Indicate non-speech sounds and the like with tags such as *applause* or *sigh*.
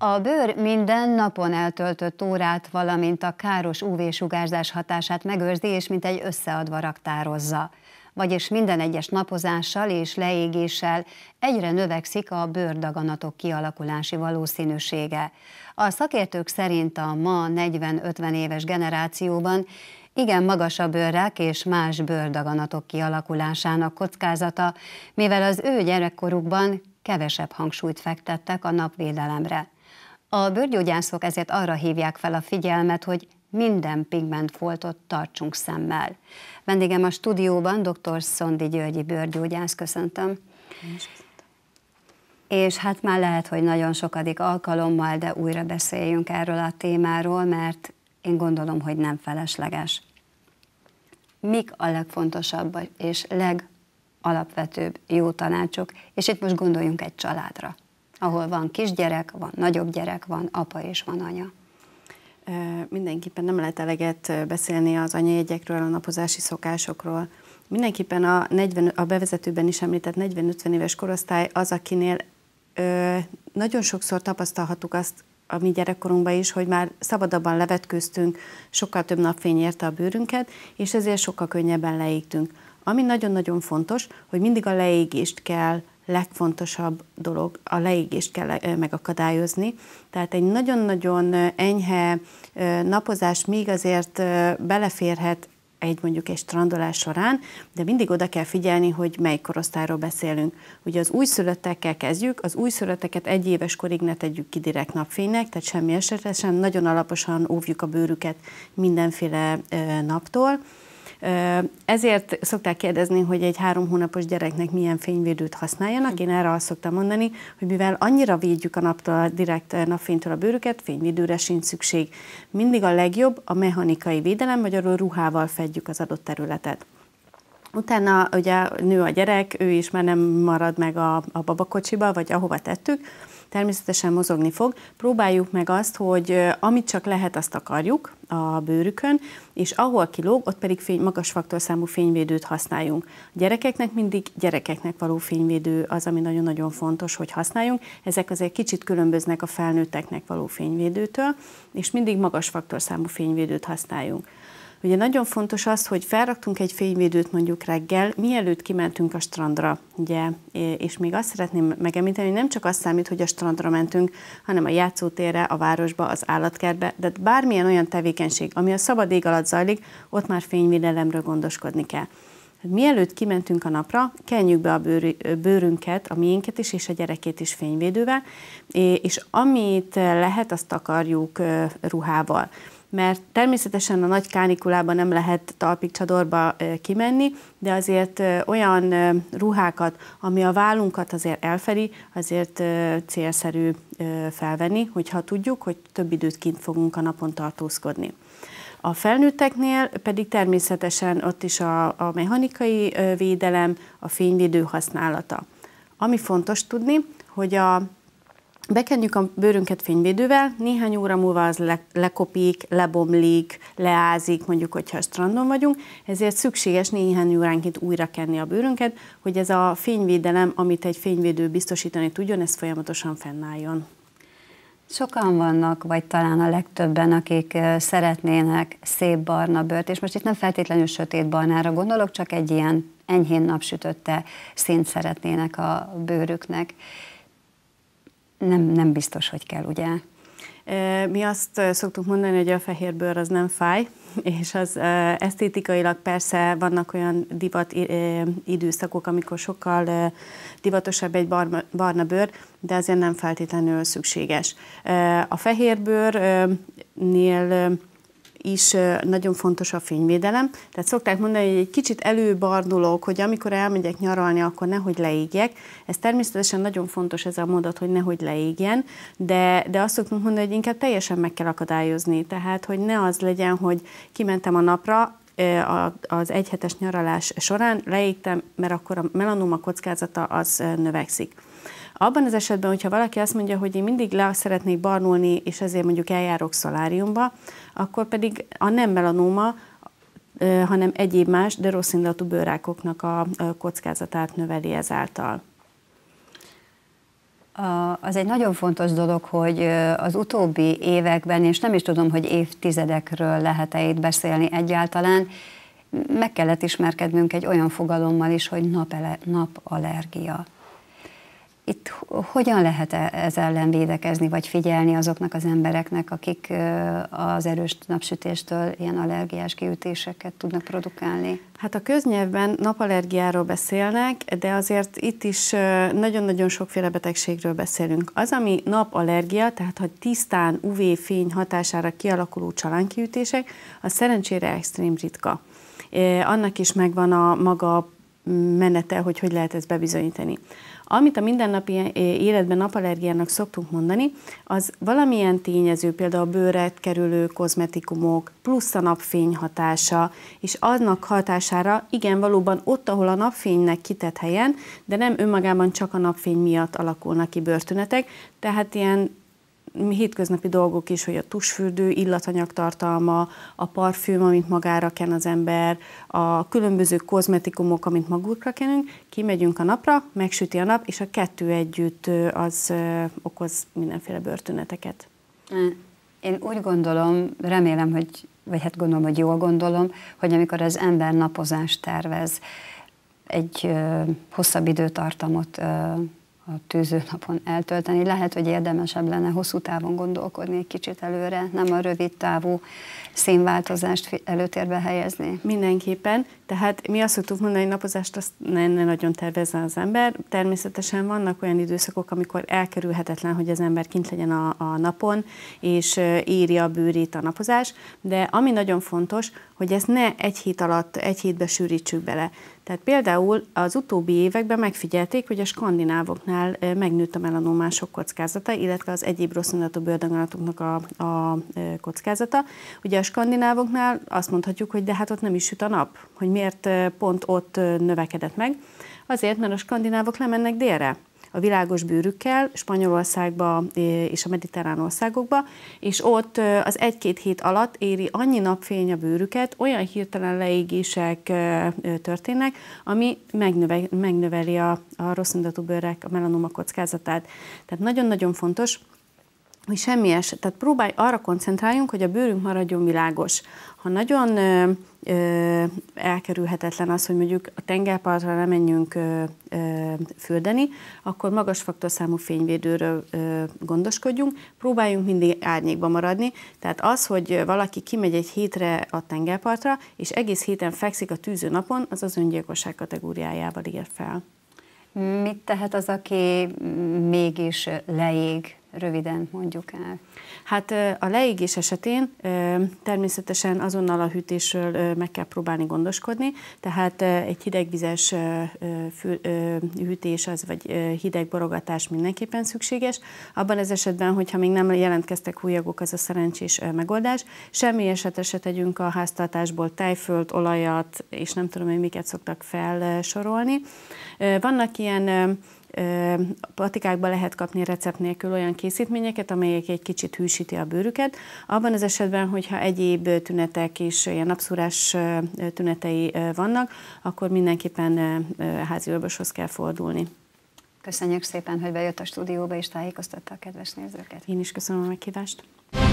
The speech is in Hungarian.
A bőr minden napon eltöltött órát, valamint a káros UV-sugárzás hatását megőrzi és mint egy összeadva raktározza. Vagyis minden egyes napozással és leégéssel egyre növekszik a bőrdaganatok kialakulási valószínűsége. A szakértők szerint a ma 40-50 éves generációban igen magas a bőrrák és más bőrdaganatok kialakulásának kockázata, mivel az ő gyerekkorukban kevesebb hangsúlyt fektettek a napvédelemre. A bőrgyógyászok ezért arra hívják fel a figyelmet, hogy minden pigmentfoltot tartsunk szemmel. Vendégem a stúdióban dr. Szondi Györgyi bőrgyógyász, köszöntöm. És hát már lehet, hogy nagyon sokadik alkalommal, de újra beszéljünk erről a témáról, mert én gondolom, hogy nem felesleges. Mik a legfontosabb és legalapvetőbb jó tanácsok? És itt most gondoljunk egy családra ahol van kisgyerek, van nagyobb gyerek, van apa és van anya. Mindenképpen nem lehet eleget beszélni az anyajegyekről, a napozási szokásokról. Mindenképpen a, 40, a bevezetőben is említett 40-50 éves korosztály az, akinél ö, nagyon sokszor tapasztalhattuk azt a mi gyerekkorunkban is, hogy már szabadabban levetkőztünk, sokkal több napfény érte a bőrünket, és ezért sokkal könnyebben leégtünk. Ami nagyon-nagyon fontos, hogy mindig a leégést kell legfontosabb dolog, a leégést kell megakadályozni. Tehát egy nagyon-nagyon enyhe napozás még azért beleférhet egy mondjuk egy strandolás során, de mindig oda kell figyelni, hogy mely korosztályról beszélünk. Ugye az újszülöttekkel kezdjük, az újszülötteket egy éves korig ne tegyük ki direkt napfénynek, tehát semmi esetre sem, nagyon alaposan óvjuk a bőrüket mindenféle naptól, ezért szokták kérdezni, hogy egy három hónapos gyereknek milyen fényvédőt használjanak. Én erre azt szoktam mondani, hogy mivel annyira védjük a naptól, direkt napfénytől a bőrüket, fényvédőre sincs szükség. Mindig a legjobb a mechanikai védelem, magyarul ruhával fedjük az adott területet. Utána ugye nő a gyerek, ő is már nem marad meg a, a babakocsiba, vagy ahova tettük, természetesen mozogni fog. Próbáljuk meg azt, hogy amit csak lehet, azt akarjuk a bőrükön, és ahol kilóg, ott pedig fény, magas faktorszámú fényvédőt használjunk. A gyerekeknek mindig gyerekeknek való fényvédő az, ami nagyon-nagyon fontos, hogy használjunk. Ezek azért kicsit különböznek a felnőtteknek való fényvédőtől, és mindig magas faktorszámú fényvédőt használjunk. Ugye nagyon fontos az, hogy felraktunk egy fényvédőt mondjuk reggel, mielőtt kimentünk a strandra, ugye, és még azt szeretném megemlíteni, hogy nem csak azt számít, hogy a strandra mentünk, hanem a játszótérre, a városba, az állatkertbe, de bármilyen olyan tevékenység, ami a szabad ég alatt zajlik, ott már fényvédelemről gondoskodni kell. Hát mielőtt kimentünk a napra, kenjük be a bőr, bőrünket, a miénket is, és a gyerekét is fényvédővel, és amit lehet, azt takarjuk ruhával mert természetesen a nagy kánikulában nem lehet talpig csadorba kimenni, de azért olyan ruhákat, ami a vállunkat azért elfedi, azért célszerű felvenni, hogyha tudjuk, hogy több időt kint fogunk a napon tartózkodni. A felnőtteknél pedig természetesen ott is a, a mechanikai védelem, a fényvédő használata. Ami fontos tudni, hogy a Bekenjük a bőrünket fényvédővel, néhány óra múlva az le, lekopik, lebomlik, leázik, mondjuk, hogyha a strandon vagyunk, ezért szükséges néhány óránként újra kenni a bőrünket, hogy ez a fényvédelem, amit egy fényvédő biztosítani tudjon, ez folyamatosan fennálljon. Sokan vannak, vagy talán a legtöbben, akik szeretnének szép barna bőrt, és most itt nem feltétlenül sötét barnára gondolok, csak egy ilyen enyhén napsütötte szint szeretnének a bőrüknek nem, nem biztos, hogy kell, ugye? Mi azt szoktuk mondani, hogy a fehér bőr az nem fáj, *laughs* és az esztétikailag persze vannak olyan divat időszakok, amikor sokkal divatosabb egy barna, barna bőr, de azért nem feltétlenül szükséges. A fehér bőrnél is nagyon fontos a fényvédelem. Tehát szokták mondani, hogy egy kicsit előbardulok, hogy amikor elmegyek nyaralni, akkor nehogy leégjek. Ez természetesen nagyon fontos ez a mondat, hogy nehogy leégjen, de, de azt szoktunk mondani, hogy inkább teljesen meg kell akadályozni. Tehát, hogy ne az legyen, hogy kimentem a napra, az egyhetes nyaralás során leégtem, mert akkor a melanoma kockázata az növekszik. Abban az esetben, hogyha valaki azt mondja, hogy én mindig le szeretnék barnulni, és ezért mondjuk eljárok szaláriumba, akkor pedig a nem melanoma, hanem egyéb más, de rossz indulatú bőrákoknak a kockázatát növeli ezáltal. Az egy nagyon fontos dolog, hogy az utóbbi években, és nem is tudom, hogy évtizedekről lehet-e itt beszélni egyáltalán, meg kellett ismerkednünk egy olyan fogalommal is, hogy napele, napallergia. Itt hogyan lehet e-, ez ellen védekezni, vagy figyelni azoknak az embereknek, akik az erős napsütéstől ilyen allergiás kiütéseket tudnak produkálni? Hát a köznyelvben napallergiáról beszélnek, de azért itt is nagyon-nagyon sokféle betegségről beszélünk. Az, ami napallergia, tehát ha tisztán UV-fény hatására kialakuló csalánkiütések, az szerencsére extrém ritka. Annak is megvan a maga menete, hogy hogy lehet ezt bebizonyítani. Amit a mindennapi életben napallergiának szoktunk mondani, az valamilyen tényező, például a bőret kerülő kozmetikumok, plusz a napfény hatása, és annak hatására igen, valóban ott, ahol a napfénynek kitett helyen, de nem önmagában csak a napfény miatt alakulnak ki bőrtünetek, tehát ilyen hétköznapi dolgok is, hogy a tusfürdő illatanyag tartalma, a parfüm, amit magára ken az ember, a különböző kozmetikumok, amit magukra kenünk, kimegyünk a napra, megsüti a nap, és a kettő együtt az okoz mindenféle börtöneteket. Én úgy gondolom, remélem, hogy, vagy hát gondolom, hogy jól gondolom, hogy amikor az ember napozást tervez, egy ö, hosszabb időtartamot ö, a tűzőnapon eltölteni. Lehet, hogy érdemesebb lenne hosszú távon gondolkodni egy kicsit előre, nem a rövid távú színváltozást előtérbe helyezni. Mindenképpen. Tehát mi azt szoktuk mondani, hogy napozást azt ne, ne nagyon tervezze az ember. Természetesen vannak olyan időszakok, amikor elkerülhetetlen, hogy az ember kint legyen a, a napon, és írja a bőrét a napozás, de ami nagyon fontos, hogy ezt ne egy hét alatt, egy hétbe sűrítsük bele. Tehát például az utóbbi években megfigyelték, hogy a skandinávoknál megnőtt a melanomások kockázata, illetve az egyéb rosszindatú bőrdangalatoknak a, a kockázata. Ugye a skandinávoknál azt mondhatjuk, hogy de hát ott nem is süt a nap, hogy miért pont ott növekedett meg. Azért, mert a skandinávok lemennek délre a világos bőrükkel Spanyolországba és a mediterrán országokba, és ott az egy-két hét alatt éri annyi napfény a bőrüket, olyan hirtelen leégések történnek, ami megnöveli, megnöveli a, a rossz indulatú bőrek, a melanoma kockázatát. Tehát nagyon-nagyon fontos, hogy semmi eset. Tehát próbálj arra koncentráljunk, hogy a bőrünk maradjon világos. Ha nagyon elkerülhetetlen az, hogy mondjuk a tengerpartra nem menjünk fürdeni, akkor magas faktorszámú fényvédőről gondoskodjunk, próbáljunk mindig árnyékba maradni. Tehát az, hogy valaki kimegy egy hétre a tengerpartra, és egész héten fekszik a tűző napon, az az öngyilkosság kategóriájával ér fel. Mit tehet az, aki mégis leég röviden mondjuk el? Hát a leégés esetén természetesen azonnal a hűtésről meg kell próbálni gondoskodni, tehát egy hidegvizes hűtés az, vagy hideg borogatás mindenképpen szükséges. Abban az esetben, hogyha még nem jelentkeztek hújagok, az a szerencsés megoldás. Semmi eset se tegyünk a háztartásból tejfölt, olajat, és nem tudom, hogy miket szoktak felsorolni. Vannak ilyen patikákba lehet kapni recept nélkül olyan készítményeket, amelyek egy kicsit hűsíti a bőrüket. Abban az esetben, hogyha egyéb tünetek és ilyen napszúrás tünetei vannak, akkor mindenképpen házi orvoshoz kell fordulni. Köszönjük szépen, hogy bejött a stúdióba és tájékoztatta a kedves nézőket. Én is köszönöm a meghívást.